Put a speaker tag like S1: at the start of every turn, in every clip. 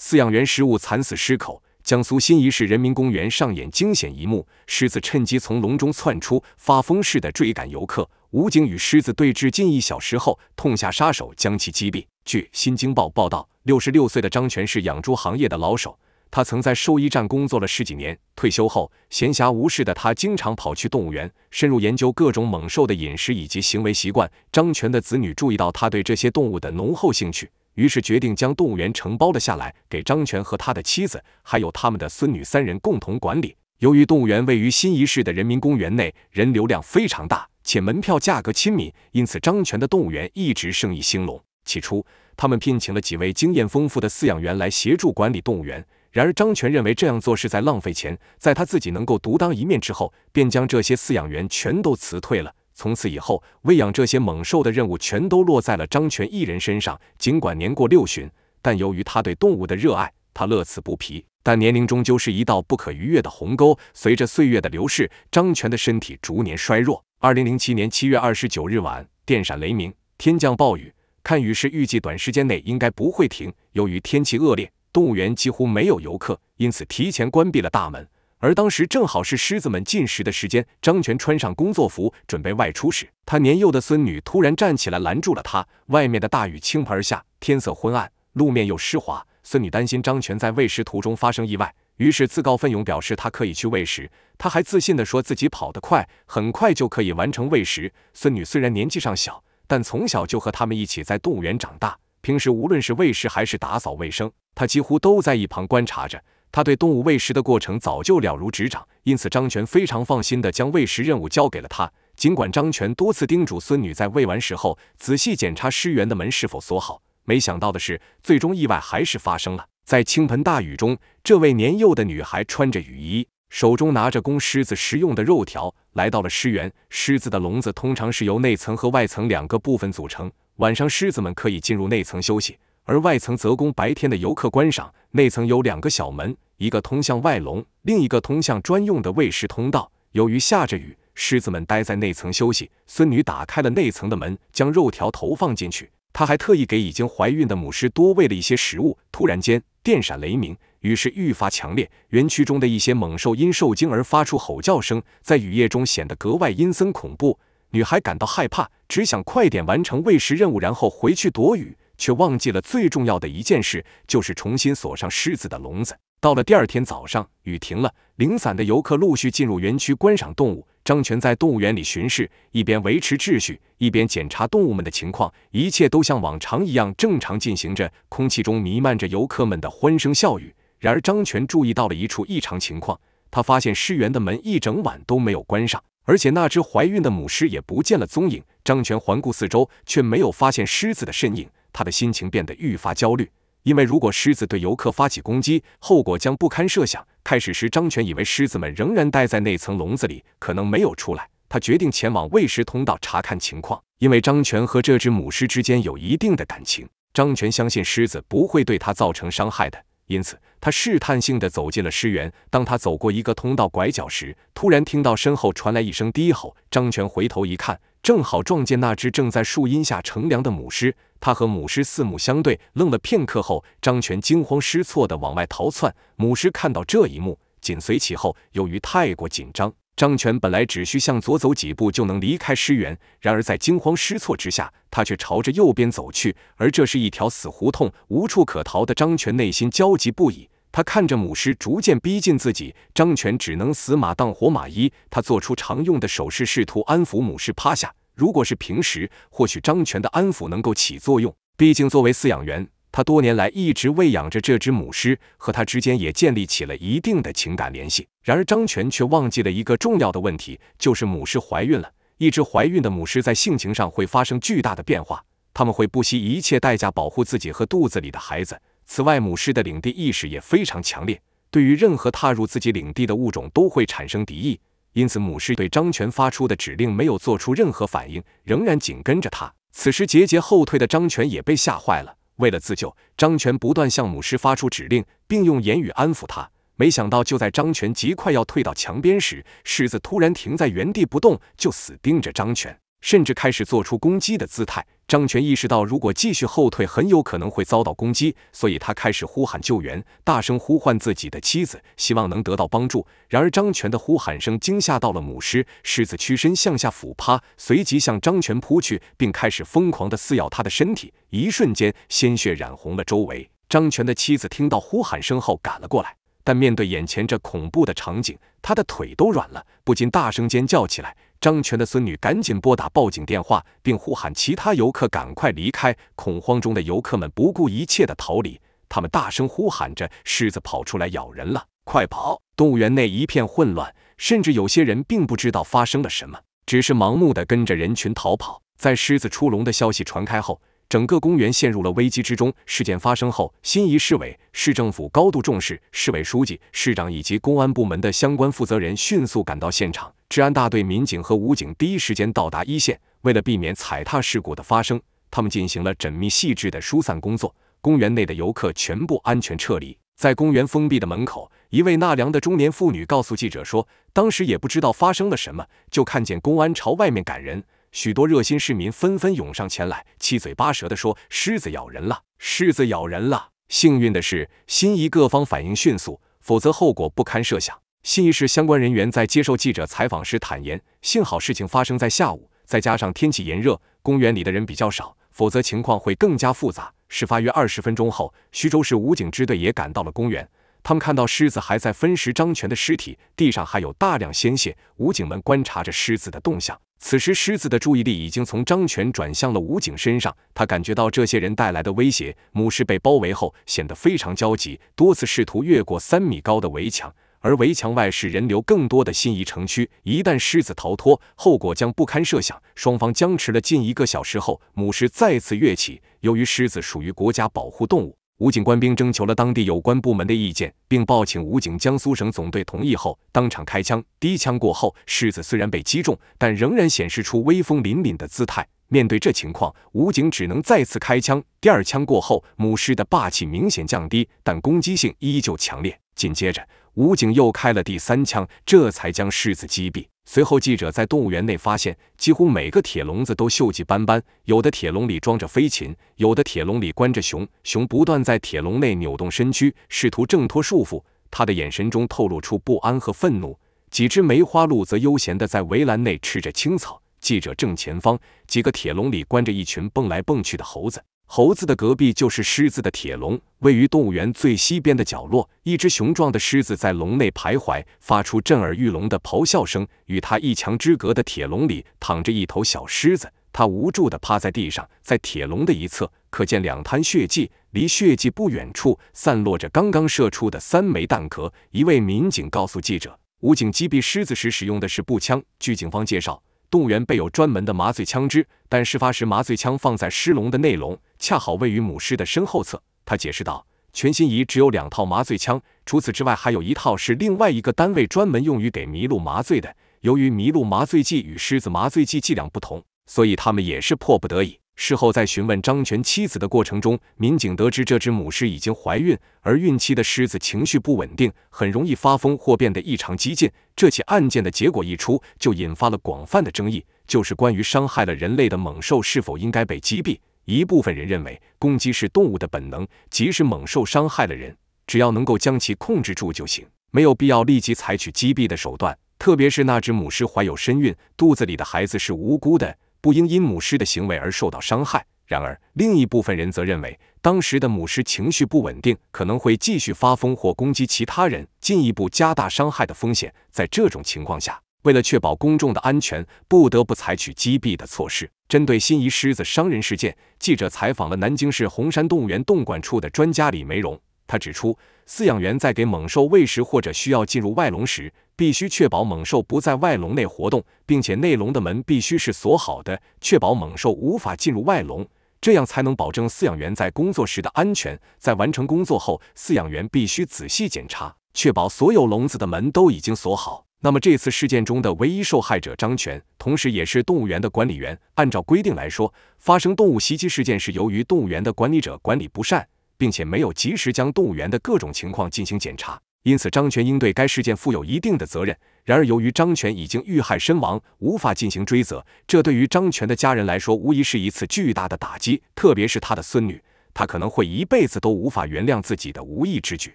S1: 饲养员失误惨死狮口，江苏新沂市人民公园上演惊险一幕，狮子趁机从笼中窜出，发疯似的追赶游客。武警与狮子对峙近一小时后，痛下杀手将其击毙。据《新京报》报道，六十六岁的张全是养猪行业的老手，他曾在兽医站工作了十几年，退休后闲暇无事的他，经常跑去动物园，深入研究各种猛兽的饮食以及行为习惯。张全的子女注意到他对这些动物的浓厚兴趣。于是决定将动物园承包了下来，给张全和他的妻子，还有他们的孙女三人共同管理。由于动物园位于新沂市的人民公园内，人流量非常大，且门票价格亲民，因此张全的动物园一直生意兴隆。起初，他们聘请了几位经验丰富的饲养员来协助管理动物园。然而，张全认为这样做是在浪费钱，在他自己能够独当一面之后，便将这些饲养员全都辞退了。从此以后，喂养这些猛兽的任务全都落在了张全一人身上。尽管年过六旬，但由于他对动物的热爱，他乐此不疲。但年龄终究是一道不可逾越的鸿沟。随着岁月的流逝，张全的身体逐年衰弱。二零零七年七月二十九日晚，电闪雷鸣，天降暴雨。看雨势，预计短时间内应该不会停。由于天气恶劣，动物园几乎没有游客，因此提前关闭了大门。而当时正好是狮子们进食的时间。张全穿上工作服准备外出时，他年幼的孙女突然站起来拦住了他。外面的大雨倾盆而下，天色昏暗，路面又湿滑。孙女担心张全在喂食途中发生意外，于是自告奋勇表示他可以去喂食。他还自信地说自己跑得快，很快就可以完成喂食。孙女虽然年纪尚小，但从小就和他们一起在动物园长大。平时无论是喂食还是打扫卫生，他几乎都在一旁观察着。他对动物喂食的过程早就了如指掌，因此张全非常放心地将喂食任务交给了他。尽管张全多次叮嘱孙女在喂完食后仔细检查狮园的门是否锁好，没想到的是，最终意外还是发生了。在倾盆大雨中，这位年幼的女孩穿着雨衣，手中拿着供狮子食用的肉条，来到了狮园。狮子的笼子通常是由内层和外层两个部分组成，晚上狮子们可以进入内层休息。而外层则供白天的游客观赏，内层有两个小门，一个通向外笼，另一个通向专用的喂食通道。由于下着雨，狮子们待在内层休息。孙女打开了内层的门，将肉条投放进去。她还特意给已经怀孕的母狮多喂了一些食物。突然间，电闪雷鸣，雨势愈发强烈。园区中的一些猛兽因受惊而发出吼叫声，在雨夜中显得格外阴森恐怖。女孩感到害怕，只想快点完成喂食任务，然后回去躲雨。却忘记了最重要的一件事，就是重新锁上狮子的笼子。到了第二天早上，雨停了，零散的游客陆续进入园区观赏动物。张全在动物园里巡视，一边维持秩序，一边检查动物们的情况。一切都像往常一样正常进行着，空气中弥漫着游客们的欢声笑语。然而，张全注意到了一处异常情况：他发现狮园的门一整晚都没有关上，而且那只怀孕的母狮也不见了踪影。张全环顾四周，却没有发现狮子的身影。他的心情变得愈发焦虑，因为如果狮子对游客发起攻击，后果将不堪设想。开始时，张全以为狮子们仍然待在那层笼子里，可能没有出来。他决定前往喂食通道查看情况，因为张全和这只母狮之间有一定的感情。张全相信狮子不会对他造成伤害的，因此他试探性地走进了狮园。当他走过一个通道拐角时，突然听到身后传来一声低吼。张全回头一看。正好撞见那只正在树荫下乘凉的母狮，他和母狮四目相对，愣了片刻后，张全惊慌失措地往外逃窜。母狮看到这一幕，紧随其后。由于太过紧张，张全本来只需向左走几步就能离开狮园，然而在惊慌失措之下，他却朝着右边走去，而这是一条死胡同，无处可逃的张全内心焦急不已。他看着母狮逐渐逼近自己，张全只能死马当活马医。他做出常用的手势，试图安抚母狮趴下。如果是平时，或许张全的安抚能够起作用。毕竟作为饲养员，他多年来一直喂养着这只母狮，和它之间也建立起了一定的情感联系。然而张全却忘记了一个重要的问题，就是母狮怀孕了。一只怀孕的母狮在性情上会发生巨大的变化，它们会不惜一切代价保护自己和肚子里的孩子。此外，母狮的领地意识也非常强烈，对于任何踏入自己领地的物种都会产生敌意。因此，母狮对张全发出的指令没有做出任何反应，仍然紧跟着他。此时，节节后退的张全也被吓坏了。为了自救，张全不断向母狮发出指令，并用言语安抚它。没想到，就在张全极快要退到墙边时，狮子突然停在原地不动，就死盯着张全，甚至开始做出攻击的姿态。张全意识到，如果继续后退，很有可能会遭到攻击，所以他开始呼喊救援，大声呼唤自己的妻子，希望能得到帮助。然而，张全的呼喊声惊吓到了母狮，狮子屈身向下俯趴，随即向张全扑去，并开始疯狂地撕咬他的身体。一瞬间，鲜血染红了周围。张全的妻子听到呼喊声后赶了过来，但面对眼前这恐怖的场景，他的腿都软了，不禁大声尖叫起来。张全的孙女赶紧拨打报警电话，并呼喊其他游客赶快离开。恐慌中的游客们不顾一切地逃离，他们大声呼喊着：“狮子跑出来咬人了，快跑！”动物园内一片混乱，甚至有些人并不知道发生了什么，只是盲目地跟着人群逃跑。在狮子出笼的消息传开后，整个公园陷入了危机之中。事件发生后，新沂市委、市政府高度重视，市委书记、市长以及公安部门的相关负责人迅速赶到现场。治安大队民警和武警第一时间到达一线，为了避免踩踏事故的发生，他们进行了缜密细致的疏散工作。公园内的游客全部安全撤离。在公园封闭的门口，一位纳凉的中年妇女告诉记者说：“当时也不知道发生了什么，就看见公安朝外面赶人，许多热心市民纷纷涌上前来，七嘴八舌地说：‘狮子咬人了，狮子咬人了。’幸运的是，新仪各方反应迅速，否则后果不堪设想。”信义市相关人员在接受记者采访时坦言：“幸好事情发生在下午，再加上天气炎热，公园里的人比较少，否则情况会更加复杂。”事发约二十分钟后，徐州市武警支队也赶到了公园。他们看到狮子还在分食张全的尸体，地上还有大量鲜血。武警们观察着狮子的动向，此时狮子的注意力已经从张全转向了武警身上。他感觉到这些人带来的威胁，母狮被包围后显得非常焦急，多次试图越过三米高的围墙。而围墙外是人流更多的新沂城区，一旦狮子逃脱，后果将不堪设想。双方僵持了近一个小时后，母狮再次跃起。由于狮子属于国家保护动物，武警官兵征求了当地有关部门的意见，并报请武警江苏省总队同意后，当场开枪。第一枪过后，狮子虽然被击中，但仍然显示出威风凛凛的姿态。面对这情况，武警只能再次开枪。第二枪过后，母狮的霸气明显降低，但攻击性依旧强烈。紧接着。武警又开了第三枪，这才将狮子击毙。随后，记者在动物园内发现，几乎每个铁笼子都锈迹斑斑，有的铁笼里装着飞禽，有的铁笼里关着熊。熊不断在铁笼内扭动身躯，试图挣脱束缚，他的眼神中透露出不安和愤怒。几只梅花鹿则悠闲地在围栏内吃着青草。记者正前方，几个铁笼里关着一群蹦来蹦去的猴子。猴子的隔壁就是狮子的铁笼，位于动物园最西边的角落。一只雄壮的狮子在笼内徘徊，发出震耳欲聋的咆哮声。与它一墙之隔的铁笼里躺着一头小狮子，它无助地趴在地上。在铁笼的一侧，可见两滩血迹。离血迹不远处，散落着刚刚射出的三枚弹壳。一位民警告诉记者，武警击毙狮子时使用的是步枪。据警方介绍。动物园备有专门的麻醉枪支，但事发时麻醉枪放在狮笼的内笼，恰好位于母狮的身后侧。他解释道：“全心怡只有两套麻醉枪，除此之外还有一套是另外一个单位专门用于给麋鹿麻醉的。由于麋鹿麻醉剂与狮子麻醉剂剂量不同，所以他们也是迫不得已。”事后，在询问张全妻子的过程中，民警得知这只母狮已经怀孕，而孕期的狮子情绪不稳定，很容易发疯或变得异常激进。这起案件的结果一出，就引发了广泛的争议，就是关于伤害了人类的猛兽是否应该被击毙。一部分人认为，攻击是动物的本能，即使猛兽伤害了人，只要能够将其控制住就行，没有必要立即采取击毙的手段。特别是那只母狮怀有身孕，肚子里的孩子是无辜的。不应因母狮的行为而受到伤害。然而，另一部分人则认为，当时的母狮情绪不稳定，可能会继续发疯或攻击其他人，进一步加大伤害的风险。在这种情况下，为了确保公众的安全，不得不采取击毙的措施。针对心仪狮子伤人事件，记者采访了南京市红山动物园动管处的专家李梅荣。他指出，饲养员在给猛兽喂食或者需要进入外笼时，必须确保猛兽不在外笼内活动，并且内笼的门必须是锁好的，确保猛兽无法进入外笼，这样才能保证饲养员在工作时的安全。在完成工作后，饲养员必须仔细检查，确保所有笼子的门都已经锁好。那么这次事件中的唯一受害者张全，同时也是动物园的管理员。按照规定来说，发生动物袭击事件是由于动物园的管理者管理不善，并且没有及时将动物园的各种情况进行检查。因此，张全应对该事件负有一定的责任。然而，由于张全已经遇害身亡，无法进行追责。这对于张全的家人来说，无疑是一次巨大的打击，特别是他的孙女，他可能会一辈子都无法原谅自己的无意之举。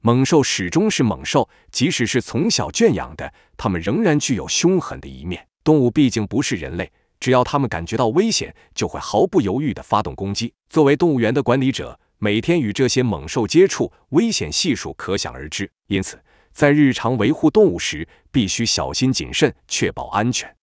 S1: 猛兽始终是猛兽，即使是从小圈养的，它们仍然具有凶狠的一面。动物毕竟不是人类，只要它们感觉到危险，就会毫不犹豫的发动攻击。作为动物园的管理者。每天与这些猛兽接触，危险系数可想而知。因此，在日常维护动物时，必须小心谨慎，确保安全。